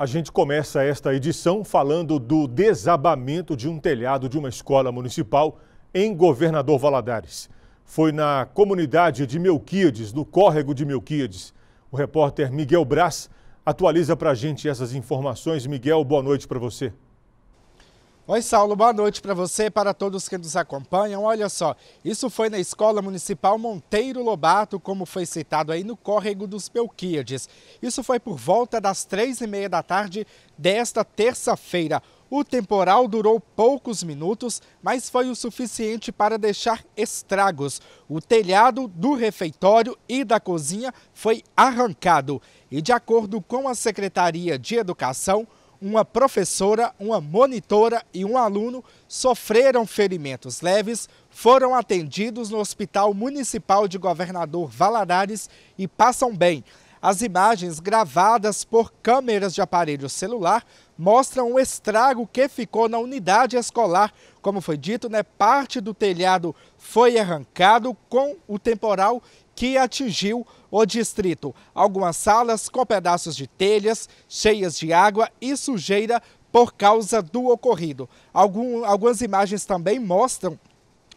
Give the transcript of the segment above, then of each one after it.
A gente começa esta edição falando do desabamento de um telhado de uma escola municipal em Governador Valadares. Foi na comunidade de Melquíades, no córrego de Melquíades. O repórter Miguel Braz atualiza para a gente essas informações. Miguel, boa noite para você. Oi, Saulo, boa noite para você e para todos que nos acompanham. Olha só, isso foi na Escola Municipal Monteiro Lobato, como foi citado aí no Córrego dos Belquíades. Isso foi por volta das três e meia da tarde desta terça-feira. O temporal durou poucos minutos, mas foi o suficiente para deixar estragos. O telhado do refeitório e da cozinha foi arrancado. E de acordo com a Secretaria de Educação, uma professora, uma monitora e um aluno sofreram ferimentos leves, foram atendidos no Hospital Municipal de Governador Valadares e passam bem. As imagens gravadas por câmeras de aparelho celular mostram o estrago que ficou na unidade escolar como foi dito, né, parte do telhado foi arrancado com o temporal que atingiu o distrito. Algumas salas com pedaços de telhas cheias de água e sujeira por causa do ocorrido. Algum, algumas imagens também mostram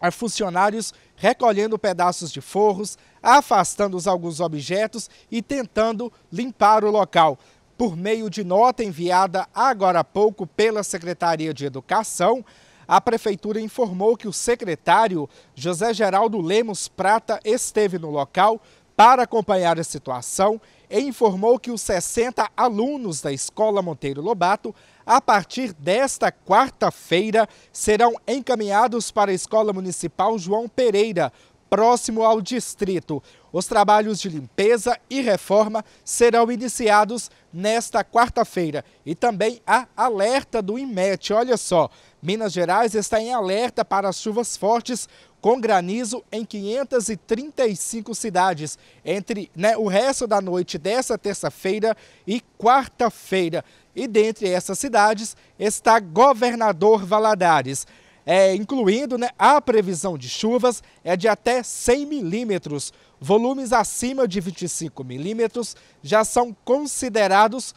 eh, funcionários recolhendo pedaços de forros, afastando alguns objetos e tentando limpar o local. Por meio de nota enviada agora há pouco pela Secretaria de Educação, a prefeitura informou que o secretário José Geraldo Lemos Prata esteve no local para acompanhar a situação e informou que os 60 alunos da Escola Monteiro Lobato, a partir desta quarta-feira, serão encaminhados para a Escola Municipal João Pereira, próximo ao distrito. Os trabalhos de limpeza e reforma serão iniciados nesta quarta-feira. E também há alerta do IMET. Olha só, Minas Gerais está em alerta para as chuvas fortes com granizo em 535 cidades entre né, o resto da noite dessa terça-feira e quarta-feira. E dentre essas cidades está Governador Valadares é, incluindo né, a previsão de chuvas, é de até 100 milímetros. Volumes acima de 25 milímetros já são considerados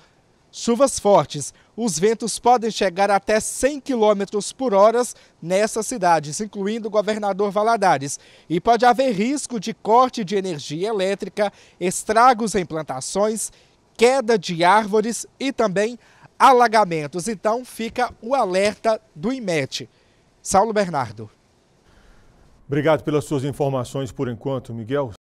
chuvas fortes. Os ventos podem chegar até 100 km por hora nessas cidades, incluindo o governador Valadares. E pode haver risco de corte de energia elétrica, estragos em plantações, queda de árvores e também alagamentos. Então fica o alerta do IMET. Saulo Bernardo. Obrigado pelas suas informações por enquanto, Miguel.